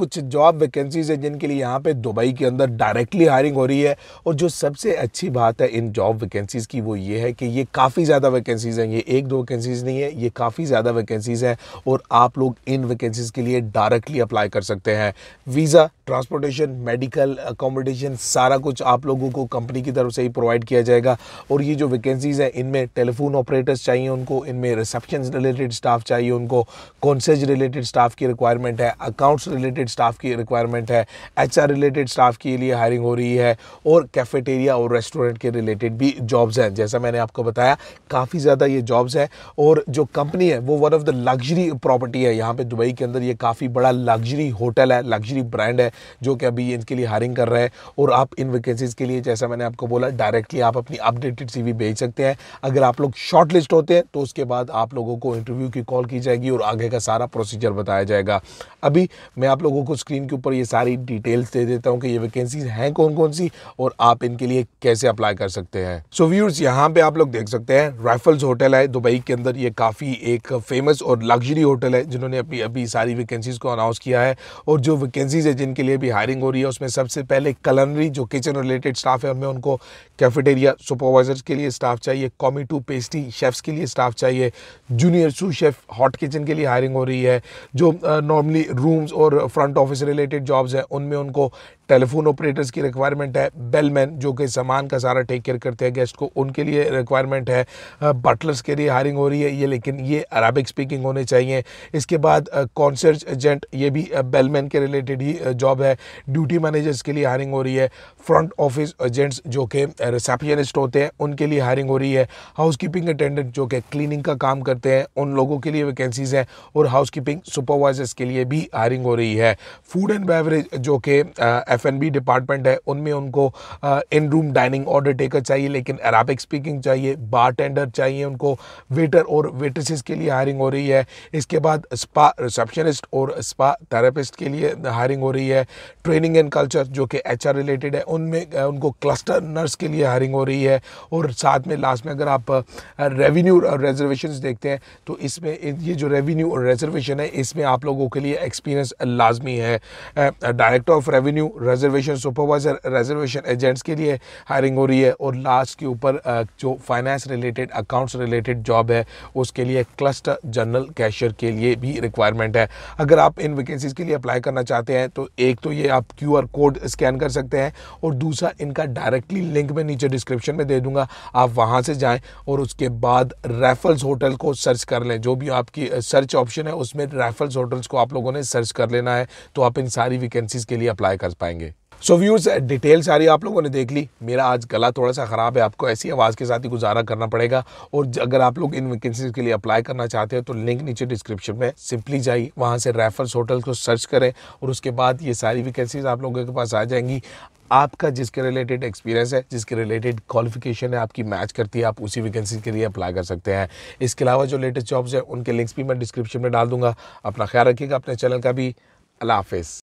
कुछ job vacancies है जिनके लिए यहाँ पे दुबई के अंदर डायरेक्टली हायरिंग हो रही है और जो सबसे अच्छी बात है इन जॉब वैकेंसीज़ की वो ये है कि ये काफ़ी ज़्यादा वैकेंसीज़ हैं ये एक दो वैकेंसीज़ नहीं है ये काफ़ी ज़्यादा वैकेंसीज़ हैं और आप लोग इन वैकेंसीज़ के लिए डायरेक्टली अप्लाई कर सकते हैं वीज़ा ट्रांसपोर्टेशन मेडिकल अकोमोडेशन सारा कुछ आप लोगों को कंपनी की तरफ से ही प्रोवाइड किया जाएगा और ये जो वैकेंसीज़ हैं इनमें टेलीफोन ऑपरेटर्स चाहिए उनको इनमें रिसेप्शन रिलेटेड स्टाफ चाहिए उनको कॉन्सेज रिलेटेड स्टाफ की रिक्वायरमेंट है अकाउंट्स रिलेटेड रिलेटेड स्टाफ की रिक्वायरमेंट है एच रिलेटेड स्टाफ के लिए हायरिंग हो रही है और कैफेटेरिया और रेस्टोरेंट के रिलेटेड भी जॉब्स हैं जैसा मैंने आपको बताया काफ़ी ज़्यादा ये जॉब्स हैं और जो कंपनी है वो one of the luxury property है यहाँ पर दुबई के अंदर ये काफ़ी बड़ा लग्जरी होटल है लग्जरी ब्रांड है जो कि अभी इनके लिए हायरिंग कर रहे हैं और आप इन वैकेंसीज़ के लिए जैसा मैंने आपको बोला डायरेक्टली आप अपनी अपडेटेड सी भेज सकते हैं अगर आप लोग शॉर्ट लिस्ट होते हैं तो उसके बाद आप लोगों को इंटरव्यू की कॉल की जाएगी और आगे का सारा प्रोसीजर बताया जाएगा अभी मैं आप लोगों लोगों को स्क्रीन के ऊपर ये सारी डिटेल्स दे देता हूँ कि ये वैकेंसीज हैं कौन कौन सी और आप इनके लिए कैसे अप्लाई कर सकते हैं सो व्यूर्स यहाँ पे आप लोग देख सकते हैं राइफल्स होटल है दुबई के अंदर ये काफ़ी एक फेमस और लग्जरी होटल है जिन्होंने अपनी अभी सारी वैकेंसीज़ को अनाउंस किया है और जो वैकेंसीज़ है जिनके लिए भी हायरिंग हो रही है उसमें सबसे पहले कलनरी जो किचन रिलेटेड स्टाफ है उनमें उनको कैफेटेरिया सुपरवाइजर्स के लिए स्टाफ चाहिए कॉमी टू पेस्ट्री शेफ्स के लिए स्टाफ चाहिए junior sous chef hot kitchen के लिए हायरिंग हो रही है जो नॉर्मली रूम्स और front front office related jobs हैं उनमें उनको टेलीफोन ऑपरेटर्स की रिक्वायरमेंट है बेलमैन जो कि सामान का सारा टेक केयर करते हैं गेस्ट को उनके लिए रिक्वायरमेंट है बटलर्स के लिए हायरिंग हो रही है ये लेकिन ये अरबिक स्पीकिंग होने चाहिए इसके बाद कॉन्सर्ट एजेंट ये भी बेलमैन के रिलेटेड ही जॉब है ड्यूटी मैनेजर्स के लिए हायरिंग हो रही है फ्रंट ऑफिस एजेंट्स जो कि रिसेप्शनिस्ट होते हैं उनके लिए हायरिंग हो रही है हाउस कीपिंग अटेंडेंट जो कि क्लिनिंग का काम करते हैं उन लोगों के लिए वैकेंसीज हैं और हाउस कीपिंग सुपरवाइजर्स के लिए भी हायरिंग हो रही है फूड एंड बेवरेज जो कि एफ एन बी डिपार्टमेंट है उनमें उनको in room dining order taker चाहिए लेकिन अराबिक स्पीकिंग चाहिए बार टेंडर चाहिए उनको वेटर और वेटरेसेस के लिए हायरिंग हो रही है इसके बाद स्पा रिसेप्शनिस्ट और स्पा थेरेपिस्ट के लिए हायरिंग हो रही है ट्रेनिंग एंड कल्चर जो कि एच रिलेटेड है उनमें उनको क्लस्टर नर्स के लिए हायरिंग हो रही है और साथ में लास्ट में अगर आप रेवेन्यू रिजर्वेशन देखते हैं तो इसमें ये जो रेवेन्यू और रिजर्वेशन है इसमें आप लोगों के लिए एक्सपीरियंस लाजमी है director of revenue reservation supervisor reservation agents के लिए हायरिंग हो रही है और लास्ट के ऊपर जो finance related accounts related job है उसके लिए क्लस्टर जनरल कैशियर के लिए भी रिक्वायरमेंट है अगर आप इन वैकेंसीज़ के लिए अप्लाई करना चाहते हैं तो एक तो ये आप क्यू कोड स्कैन कर सकते हैं और दूसरा इनका डायरेक्टली लिंक में नीचे डिस्क्रिप्शन में दे दूंगा आप वहाँ से जाएँ और उसके बाद रेफल्स होटल को सर्च कर लें जो भी आपकी सर्च ऑप्शन है उसमें रेफल्स होटल्स को आप लोगों ने सर्च कर लेना है तो आप इन सारी वैकेंसीज़ के लिए अप्लाई कर पाएंगे जाएंगे सो व्यूज़ डिटेल सारी आप लोगों ने देख ली मेरा आज गला थोड़ा सा ख़राब है आपको ऐसी आवाज़ के साथ ही गुजारा करना पड़ेगा और अगर आप लोग इन वैकेंसीज के लिए अप्लाई करना चाहते हैं तो लिंक नीचे डिस्क्रिप्शन में सिंपली जाइए वहाँ से रेफर्स होटल को सर्च करें और उसके बाद ये सारी वैकेंसीज आप लोगों के पास आ जाएंगी आपका जिसके रिलेटेड एक्सपीरियंस है जिसके रिलेटेड क्वालिफिकेशन है आपकी मैच करती है आप उसी वैकेंसी के लिए अप्लाई कर सकते हैं इसके अलावा जो लेटेस्ट जॉब्स हैं उनके लिंक्स भी मैं डिस्क्रिप्शन में डाल दूंगा अपना ख्याल रखिएगा अपने चैनल का भी अल्लाह हाफिज़